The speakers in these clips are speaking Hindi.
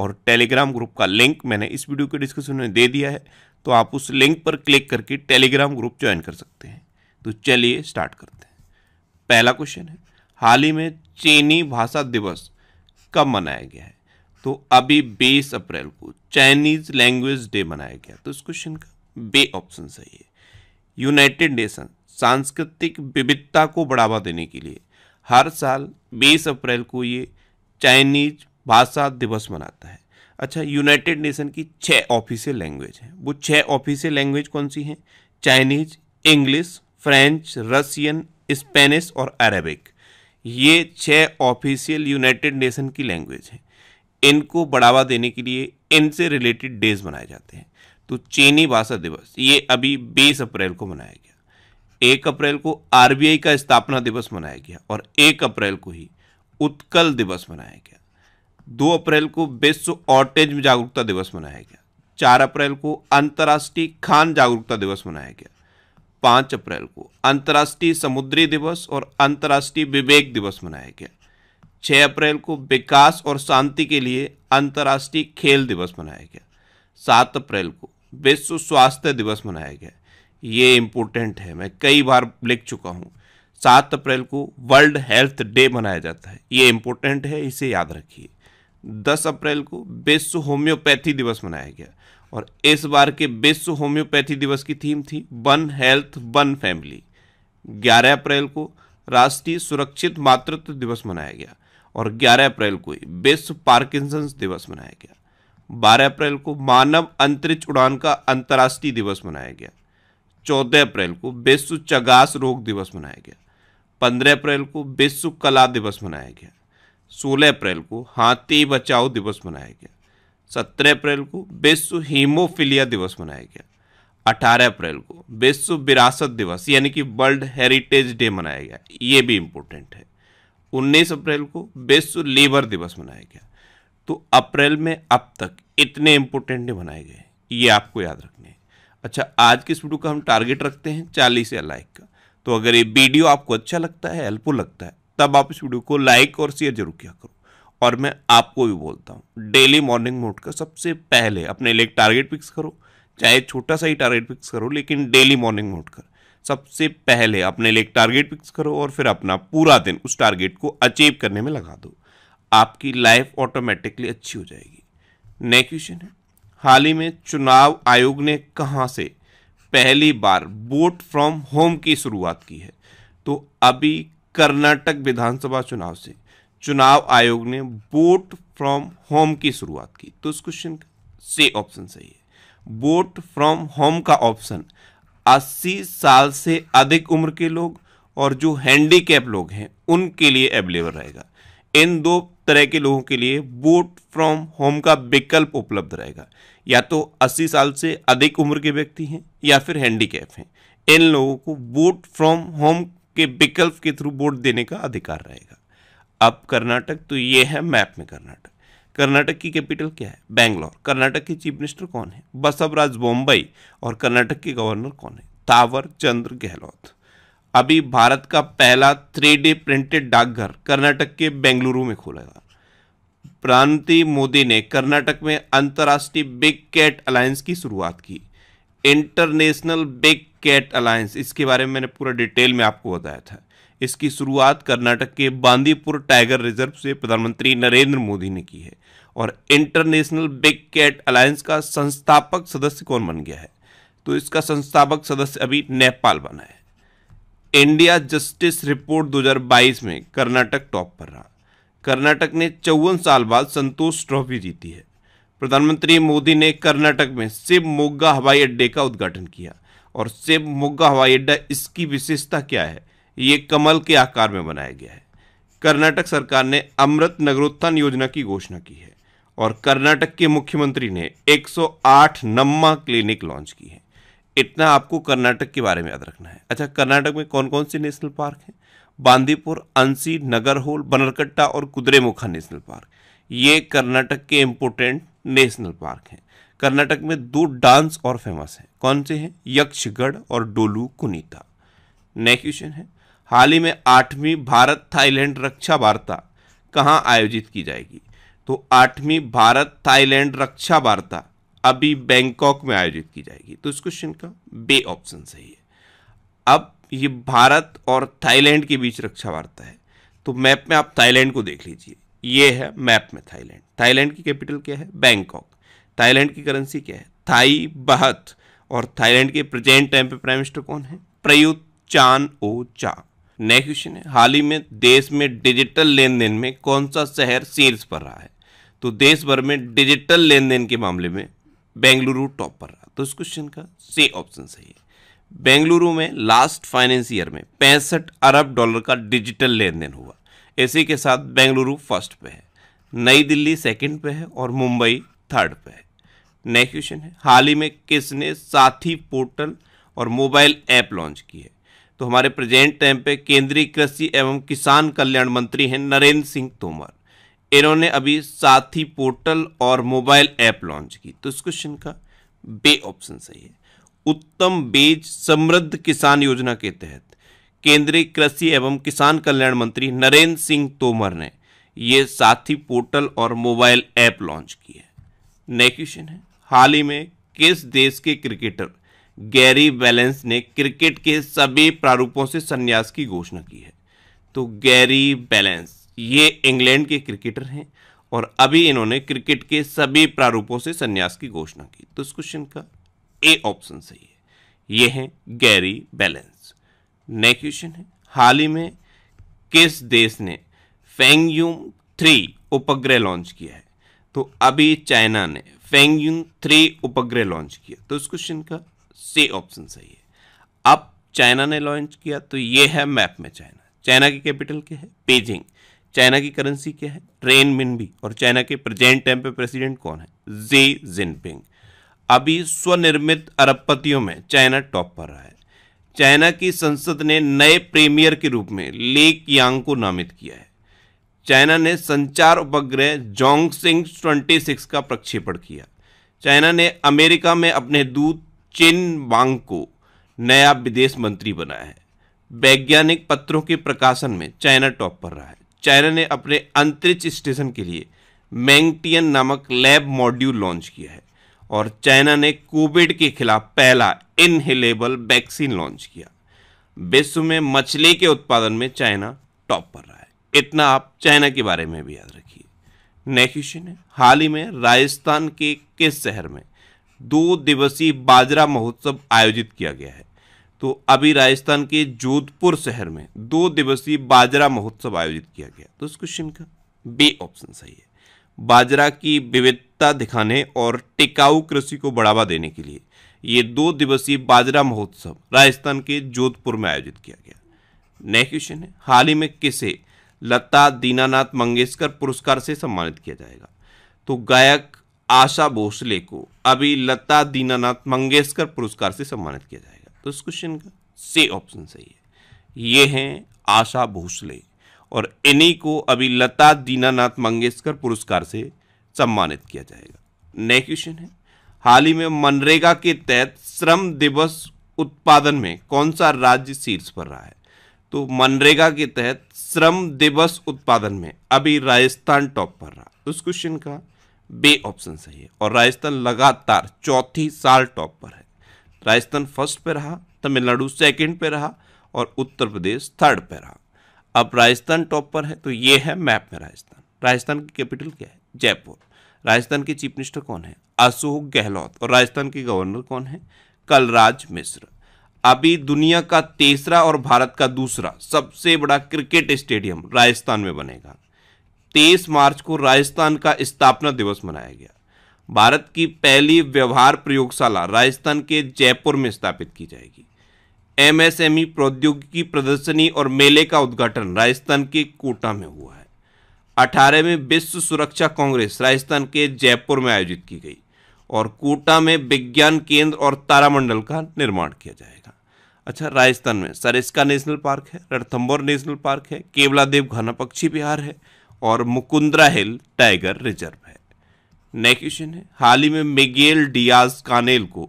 और टेलीग्राम ग्रुप का लिंक मैंने इस वीडियो के डिस्क्रिप्शन में दे दिया है तो आप उस लिंक पर क्लिक करके टेलीग्राम ग्रुप ज्वाइन कर सकते हैं तो चलिए स्टार्ट करते हैं पहला क्वेश्चन है हाल ही में चीनी भाषा दिवस कब मनाया गया है तो अभी बीस अप्रैल को चाइनीज लैंग्वेज डे मनाया गया तो इस क्वेश्चन का बे ऑप्शन सही है यूनाइटेड नेशन सांस्कृतिक विविधता को बढ़ावा देने के लिए हर साल 20 अप्रैल को ये चाइनीज भाषा दिवस मनाता है अच्छा यूनाइटेड नेशन की छः ऑफिशियल लैंग्वेज हैं वो छः ऑफिशियल लैंग्वेज कौन सी हैं Chinese English French Russian Spanish और अरेबिक ये छः ऑफिशियल यूनाइटेड नेशन की लैंग्वेज हैं इनको बढ़ावा देने के लिए इनसे रिलेटेड डेज मनाए जाते हैं तो चीनी भाषा दिवस ये अभी बीस अप्रैल को मनाया गया एक अप्रैल को आरबीआई का स्थापना दिवस मनाया गया और एक अप्रैल को ही उत्कल दिवस मनाया गया दो अप्रैल को विश्व ऑटिज्म जागरूकता दिवस मनाया गया चार अप्रैल को अंतर्राष्ट्रीय खान जागरूकता दिवस मनाया गया पाँच अप्रैल को अंतर्राष्ट्रीय समुद्री दिवस और अंतर्राष्ट्रीय विवेक दिवस मनाया गया छः अप्रैल को विकास और शांति के लिए अंतर्राष्ट्रीय खेल दिवस मनाया गया सात अप्रैल को विश्व स्वास्थ्य दिवस मनाया गया ये इम्पोर्टेंट है मैं कई बार लिख चुका हूँ सात अप्रैल को वर्ल्ड हेल्थ डे मनाया जाता है ये इम्पोर्टेंट है इसे याद रखिए 10 अप्रैल को विश्व होम्योपैथी दिवस मनाया गया और इस बार के विश्व होम्योपैथी दिवस की थीम थी वन हेल्थ वन फैमिली 11 अप्रैल को राष्ट्रीय सुरक्षित मातृत्व दिवस मनाया गया और 11 अप्रैल को विश्व पार्किंसंस दिवस मनाया गया 12 अप्रैल को मानव अंतरिक्ष उड़ान का अंतर्राष्ट्रीय दिवस मनाया गया 14 अप्रैल को विश्व चगास रोग दिवस मनाया गया 15 अप्रैल को विश्व कला दिवस मनाया गया सोलह अप्रैल को हाथी बचाओ दिवस मनाया गया सत्रह अप्रैल को विश्व हीमोफिलिया दिवस मनाया गया अठारह अप्रैल को विश्व विरासत दिवस यानी कि वर्ल्ड हेरिटेज डे मनाया गया ये भी इम्पोर्टेंट है उन्नीस अप्रैल को विश्व लेबर दिवस मनाया गया तो अप्रैल में अब तक इतने इम्पोर्टेंट डे मनाए गए ये आपको याद रखने हैं अच्छा आज की इस वीडियो का हम टारगेट रखते हैं चालीस या लाइक का तो अगर ये वीडियो आपको अच्छा लगता है हेल्पफुल लगता है तब आप इस वीडियो को लाइक और शेयर जरूर किया करो और मैं आपको भी बोलता हूँ डेली मॉर्निंग मोड का सबसे पहले अपने लिए टारगेट फिक्स करो चाहे छोटा सा ही टारगेट फिक्स करो लेकिन डेली मॉर्निंग मोड कर सबसे पहले अपने लिए टारगेट फिक्स करो और फिर अपना पूरा दिन उस टारगेट को अचीव करने में लगा दो आपकी लाइफ ऑटोमेटिकली अच्छी हो जाएगी नेक्स्ट क्वेश्चन है हाल ही में चुनाव आयोग ने कहाँ से पहली बार वोट फ्रॉम होम की शुरुआत की है तो अभी कर्नाटक विधानसभा चुनाव से चुनाव आयोग ने वोट फ्रॉम होम की शुरुआत की तो इस क्वेश्चन से ऑप्शन सही है वोट फ्रॉम होम का ऑप्शन 80 साल से अधिक उम्र के लोग और जो हैंडीकैप लोग हैं उनके लिए अवेलेबल रहेगा इन दो तरह के लोगों के लिए वोट फ्रॉम होम का विकल्प उपलब्ध रहेगा या तो 80 साल से अधिक उम्र के व्यक्ति हैं या फिर हैंडीकैप हैं इन लोगों को वोट फ्रॉम होम के विकल्प के थ्रू वोट देने का अधिकार रहेगा अब कर्नाटक तो ये है मैप में कर्नाटक कर्नाटक की कैपिटल क्या है बैंगलोर कर्नाटक के चीफ मिनिस्टर कौन है बसवराज बोम्बई और कर्नाटक के गवर्नर कौन है तावर चंद्र गहलोत अभी भारत का पहला थ्री डी प्रिंटेड डाकघर कर्नाटक के बेंगलुरु में खोलेगा प्रांति मोदी ने कर्नाटक में अंतर्राष्ट्रीय बिग कैट अलायंस की शुरुआत की इंटरनेशनल बिग कैट अलायंस इसके बारे में मैंने पूरा डिटेल में आपको बताया था इसकी शुरुआत कर्नाटक के बांदीपुर टाइगर रिजर्व से प्रधानमंत्री नरेंद्र मोदी ने की है और इंटरनेशनल बिग कैट अलायंस का संस्थापक सदस्य कौन बन गया है तो इसका संस्थापक सदस्य अभी नेपाल बना है इंडिया जस्टिस रिपोर्ट 2022 में कर्नाटक टॉप पर रहा कर्नाटक ने चौवन साल बाद संतोष ट्रॉफी जीती है प्रधानमंत्री मोदी ने कर्नाटक में शिव मोगा हवाई अड्डे का उद्घाटन किया और सेब मोगा हवाई अड्डा इसकी विशेषता क्या है ये कमल के आकार में बनाया गया है कर्नाटक सरकार ने अमृत नगरोत्थान योजना की घोषणा की है और कर्नाटक के मुख्यमंत्री ने 108 नम्मा क्लिनिक लॉन्च की है इतना आपको कर्नाटक के बारे में याद रखना है अच्छा कर्नाटक में कौन कौन से नेशनल पार्क हैं बांदीपुर अंसी नगरहोल बनरकट्टा और कुद्रेमुखा नेशनल पार्क ये कर्नाटक के इम्पोर्टेंट नेशनल पार्क हैं कर्नाटक में दो डांस और फेमस हैं कौन से हैं यक्षगढ़ और डोलू कुनीता नेक्स्ट क्वेश्चन है हाल ही में आठवीं भारत थाईलैंड रक्षा वार्ता कहाँ आयोजित की जाएगी तो आठवीं भारत थाईलैंड रक्षा वार्ता अभी बैंकॉक में आयोजित की जाएगी तो इस क्वेश्चन का बे ऑप्शन सही है अब ये भारत और थाईलैंड के बीच रक्षा वार्ता है तो मैप में आप थाईलैंड को देख लीजिए ये है मैप में थाईलैंड थाईलैंड की कैपिटल क्या है बैंकॉक थाईलैंड की करेंसी क्या है थाई बहत और थाईलैंड के प्रेजेंट टाइम पे प्राइम मिनिस्टर कौन है प्रयुत चान ओ चा नेक्स्ट क्वेश्चन है हाल ही में देश में डिजिटल लेन देन में कौन सा शहर शीर्ष पर रहा है तो देश भर में डिजिटल लेन देन के मामले में बेंगलुरु टॉप पर रहा तो इस क्वेश्चन का से ऑप्शन सही है बेंगलुरु में लास्ट फाइनेंस ईयर में पैंसठ अरब डॉलर का डिजिटल लेन देन हुआ इसी के साथ बेंगलुरु फर्स्ट पे है नई दिल्ली सेकंड पे है और मुंबई थर्ड पे है नया क्वेश्चन है हाल ही में किसने साथी पोर्टल और मोबाइल ऐप लॉन्च की है तो हमारे प्रेजेंट टाइम पे केंद्रीय कृषि एवं किसान कल्याण मंत्री हैं नरेंद्र सिंह तोमर इन्होंने अभी साथी पोर्टल और मोबाइल ऐप लॉन्च की तो इस क्वेश्चन का बे ऑप्शन सही है उत्तम बीज समृद्ध किसान योजना के तहत केंद्रीय कृषि एवं किसान कल्याण मंत्री नरेंद्र सिंह तोमर ने ये साथी पोर्टल और मोबाइल ऐप लॉन्च की है नए क्वेश्चन है हाल ही में किस देश के क्रिकेटर गैरी बैलेंस ने क्रिकेट के सभी प्रारूपों से संन्यास की घोषणा की है तो गैरी बैलेंस ये इंग्लैंड के क्रिकेटर हैं और अभी इन्होंने क्रिकेट के सभी प्रारूपों से संन्यास की घोषणा की तो इस क्वेश्चन का ए ऑप्शन सही है ये हैं गैरी बैलेंस नेक्स्ट क्वेश्चन है हाल ही में किस देश ने फेंगयूम थ्री उपग्रह लॉन्च किया है तो अभी चाइना ने फेंगयुन थ्री उपग्रह लॉन्च किया तो इस क्वेश्चन का से ऑप्शन सही है अब चाइना ने लॉन्च किया तो ये है मैप में चाइना चाइना की कैपिटल क्या है पेजिंग चाइना की करेंसी क्या है ट्रेन मिन भी और चाइना के प्रेजेंट टाइम पे प्रेसिडेंट कौन है जी जिनपिंग अभी स्वनिर्मित अरबपतियों में चाइना टॉप पर रहा है चाइना की संसद ने नए प्रीमियर के रूप में लेक यांग को नामित किया है चाइना ने संचार उपग्रह जोंगसिंग 26 का प्रक्षेपण किया चाइना ने अमेरिका में अपने दूत चिन वांग को नया विदेश मंत्री बनाया है वैज्ञानिक पत्रों के प्रकाशन में चाइना टॉप पर रहा है चाइना ने अपने अंतरिक्ष स्टेशन के लिए मैंगटियन नामक लैब मॉड्यूल लॉन्च किया है और चाइना ने कोविड के खिलाफ पहला इनहेलेबल वैक्सीन लॉन्च किया विश्व में मछली के उत्पादन में चाइना टॉप पर रहा है इतना आप चाइना के बारे में भी याद रखिए नेक्स्ट क्वेश्चन है हाल ही में राजस्थान के किस शहर में दो दिवसीय बाजरा महोत्सव आयोजित किया गया है तो अभी राजस्थान के जोधपुर शहर में दो दिवसीय बाजरा महोत्सव आयोजित किया गया तो इस क्वेश्चन का बी ऑप्शन सही है बाजरा की विविधता दिखाने और टिकाऊ कृषि को बढ़ावा देने के लिए ये दो दिवसीय बाजरा महोत्सव राजस्थान के जोधपुर में आयोजित किया गया नेक्स्ट क्वेश्चन है हाल ही में किसे लता दीनानाथ मंगेशकर पुरस्कार से सम्मानित किया जाएगा तो गायक आशा भोसले को अभी लता दीनानाथ मंगेशकर पुरस्कार से सम्मानित किया जाएगा तो इस क्वेश्चन का से ऑप्शन सही है ये हैं आशा भोसले और इन्हीं को अभी लता दीनानाथ मंगेशकर पुरस्कार से सम्मानित किया जाएगा नेक्स्ट क्वेश्चन है हाल ही में मनरेगा के तहत श्रम दिवस उत्पादन में कौन सा राज्य शीर्ष पर रहा है तो मनरेगा के तहत श्रम दिवस उत्पादन में अभी राजस्थान टॉप पर रहा उस क्वेश्चन का बे ऑप्शन सही है और राजस्थान लगातार चौथी साल टॉप पर है राजस्थान फर्स्ट पे रहा तमिलनाडु सेकंड पे रहा और उत्तर प्रदेश थर्ड पे रहा अब राजस्थान टॉप पर है तो ये है मैप में राजस्थान राजस्थान की कैपिटल क्या है जयपुर राजस्थान के चीफ मिनिस्टर कौन है अशोक गहलोत और राजस्थान के गवर्नर कौन है कलराज मिश्र अभी दुनिया का तीसरा और भारत का दूसरा सबसे बड़ा क्रिकेट स्टेडियम राजस्थान में बनेगा तेईस मार्च को राजस्थान का स्थापना दिवस मनाया गया भारत की पहली व्यवहार प्रयोगशाला राजस्थान के जयपुर में स्थापित की जाएगी एमएसएमई प्रौद्योगिकी प्रदर्शनी और मेले का उद्घाटन राजस्थान के कोटा में हुआ है अठारहवीं विश्व सुरक्षा कांग्रेस राजस्थान के जयपुर में आयोजित की गई और कोटा में विज्ञान केंद्र और तारामंडल का निर्माण किया जाएगा अच्छा राजस्थान में सरिस्का नेशनल पार्क है रणथम्बोर नेशनल पार्क है देव घना पक्षी विहार है और मुकुंद्रा हिल टाइगर रिजर्व है नेक्स्ट क्वेश्चन है हाल ही में मिगेल डियाज कानेल को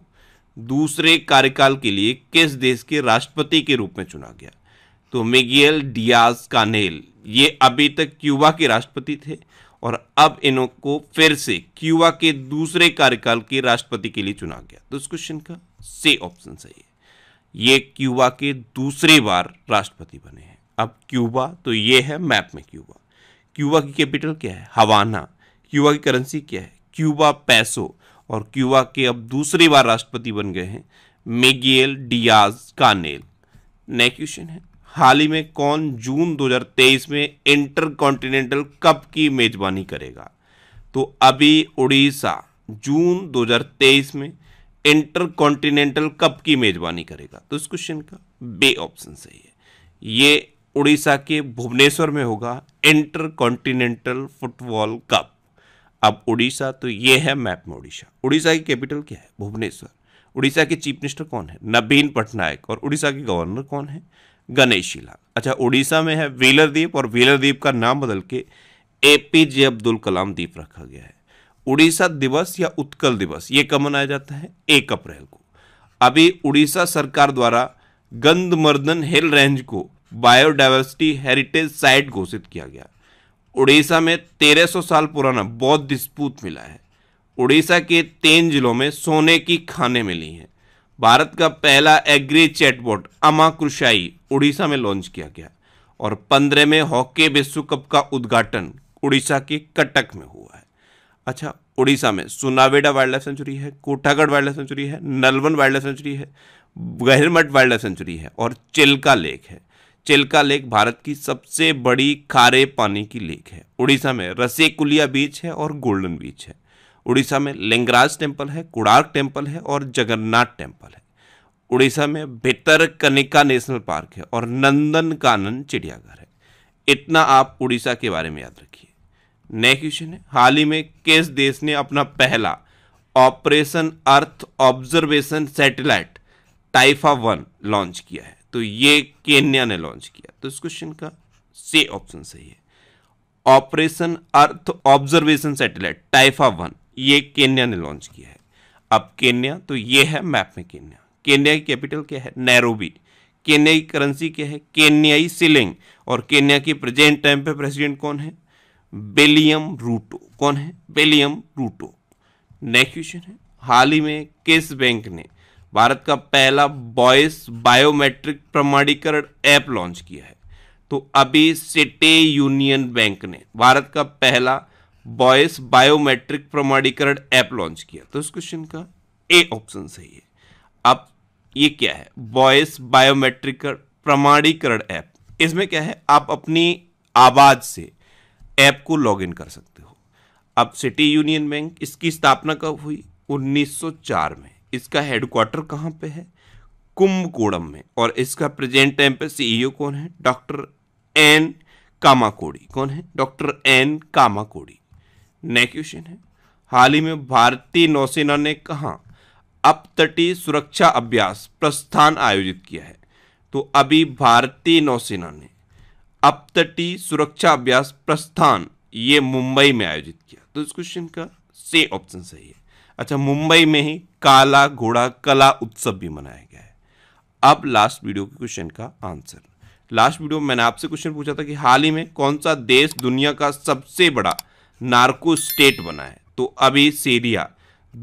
दूसरे कार्यकाल के लिए किस देश के राष्ट्रपति के रूप में चुना गया तो मिगेल डियाज कानेल ये अभी तक क्यूबा के राष्ट्रपति थे और अब इनको फिर से क्यूबा के दूसरे कार्यकाल के राष्ट्रपति के लिए चुना गया तो इस क्वेश्चन का से ऑप्शन सही है ये क्यूबा के दूसरे बार राष्ट्रपति बने हैं अब क्यूबा तो ये है मैप में क्यूबा क्यूबा की कैपिटल क्या है हवाना क्यूबा की करेंसी क्या है क्यूबा पैसो और क्यूबा के अब दूसरी बार राष्ट्रपति बन गए हैं Miguel Diaz Canel next question है हाल ही में कौन जून 2023 में इंटर कॉन्टिनेंटल कप की मेजबानी करेगा तो अभी उड़ीसा जून 2023 में इंटर कॉन्टिनेंटल कप की मेजबानी करेगा तो इस क्वेश्चन का बे ऑप्शन सही है ये उड़ीसा के भुवनेश्वर में होगा इंटर कॉन्टिनेंटल फुटबॉल कप अब उड़ीसा तो ये है मैप में उड़ीसा उड़ीसा की कैपिटल क्या है भुवनेश्वर उड़ीसा के चीफ मिनिस्टर कौन है नवीन पटनायक और उड़ीसा के गवर्नर कौन है गणेश शिला अच्छा उड़ीसा में है व्हीलर द्वीप और व्हीलर द्वीप का नाम बदल के ए पी जे अब्दुल कलाम द्वीप रखा गया है उड़ीसा दिवस या उत्कल दिवस ये कब मनाया जाता है एक अप्रैल को अभी उड़ीसा सरकार द्वारा गंदमर्दन हिल रेंज को बायोडाइवर्सिटी हेरिटेज साइट घोषित किया गया उड़ीसा में 1300 साल पुराना बौद्ध दिस्पूत मिला है उड़ीसा के तीन जिलों में सोने की खाने मिली हैं भारत का पहला एग्री चैटबोट अमा कुशाई उड़ीसा में लॉन्च किया गया और पंद्रह में हॉकी विश्व कप का उद्घाटन उड़ीसा के कटक में हुआ है अच्छा उड़ीसा में सुनावेडा वाइल्ड लाइफ सेंचुरी है कोठागढ़ वाइल्ड लाइफ सेंचुरी है नलवन वाइल्ड लाइफ सेंचुरी है गहरमठ वाइल्ड लाइफ सेंचुरी है और चिल्का लेक है चिल्का लेक भारत की सबसे बड़ी खारे पानी की लेक है उड़ीसा में रसेकुलिया बीच है और गोल्डन बीच है उड़ीसा में लिंगराज टेम्पल है कुड़ार्क टेम्पल है और जगन्नाथ टेम्पल है उड़ीसा में भितर कनिका नेशनल पार्क है और नंदन कानन चिड़ियाघर है इतना आप उड़ीसा के बारे में याद रखिए नेक्स्ट क्वेश्चन है हाल ही में किस देश ने अपना पहला operation earth observation satellite Taifa one launch किया है तो ये केन्या ने लॉन्च किया तो इस क्वेश्चन का से ऑप्शन सही है operation earth observation satellite Taifa one ये केन्या ने लॉन्च किया है अब केन्या तो ये है मैप में केन्या केन्या की कैपिटल क्या है नैरोबी केन्या की करेंसी क्या है केन्याई सिलिंग और केन्या के प्रेजेंट टाइम पे प्रेसिडेंट कौन है बेलियम रूटो कौन है बेलियम रूटो नेक्स्ट क्वेश्चन है हाल ही में किस बैंक ने भारत का पहला बॉयस बायोमेट्रिक प्रमाणीकरण ऐप लॉन्च किया है तो अभी सिटी यूनियन बैंक ने भारत का पहला बॉयस बायोमेट्रिक प्रमाणीकरण ऐप लॉन्च किया तो इस क्वेश्चन का ए ऑप्शन सही है अब ये क्या है बॉयस बायोमेट्रिक प्रमाणीकरण ऐप इसमें क्या है आप अपनी आवाज़ से ऐप को लॉगिन कर सकते हो अब सिटी यूनियन बैंक इसकी स्थापना कब हुई 1904 में इसका हेडक्वार्टर कहाँ पे है कुंभकोणम में और इसका प्रेजेंट टाइम पे सीईओ e कौन है डॉक्टर एन कामाकोड़ी कौन है डॉक्टर एन कामाकोड़ी नया क्वेश्चन है हाल ही में भारतीय नौसेना ने कहा अपतटीय सुरक्षा अभ्यास प्रस्थान आयोजित किया है तो अभी भारतीय नौसेना ने अपतटीय सुरक्षा अभ्यास प्रस्थान ये मुंबई में आयोजित किया तो इस क्वेश्चन का से ऑप्शन सही है अच्छा मुंबई में ही काला घोड़ा कला उत्सव भी मनाया गया है अब लास्ट वीडियो के क्वेश्चन का आंसर लास्ट वीडियो में मैंने आपसे क्वेश्चन पूछा था कि हाल ही में कौन सा देश दुनिया का सबसे बड़ा नार्को स्टेट बना है तो अभी सीरिया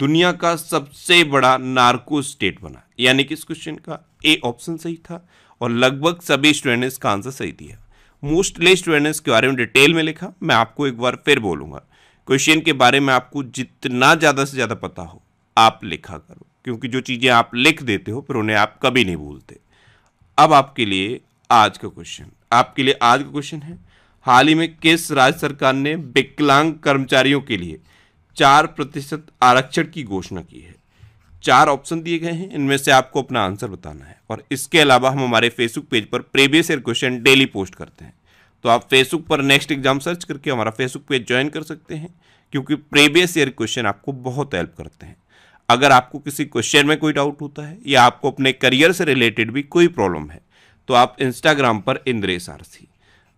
दुनिया का सबसे बड़ा नार्को स्टेट बना यानी कि इस क्वेश्चन का ए ऑप्शन सही था और लगभग सभी स्टूडेंट का इसका आंसर सही दिया मोस्टली स्टूडेंट्स के बारे में डिटेल में लिखा मैं आपको एक बार फिर बोलूँगा क्वेश्चन के बारे में आपको जितना ज़्यादा से ज़्यादा पता हो आप लिखा करो क्योंकि जो चीज़ें आप लिख देते हो फिर उन्हें आप कभी नहीं भूलते अब आपके लिए आज का क्वेश्चन आपके लिए आज का क्वेश्चन है हाल ही में किस राज्य सरकार ने विकलांग कर्मचारियों के लिए चार प्रतिशत आरक्षण की घोषणा की है चार ऑप्शन दिए गए हैं इनमें से आपको अपना आंसर बताना है और इसके अलावा हम हमारे फेसबुक पेज पर previous year question daily post करते हैं तो आप फेसबुक पर नेक्स्ट एग्जाम सर्च करके हमारा फेसबुक पेज ज्वाइन कर सकते हैं क्योंकि प्रीवियस ईयर क्वेश्चन आपको बहुत हेल्प करते हैं अगर आपको किसी क्वेश्चन में कोई डाउट होता है या आपको अपने करियर से रिलेटेड भी कोई प्रॉब्लम है तो आप इंस्टाग्राम पर इंद्रेश आरसी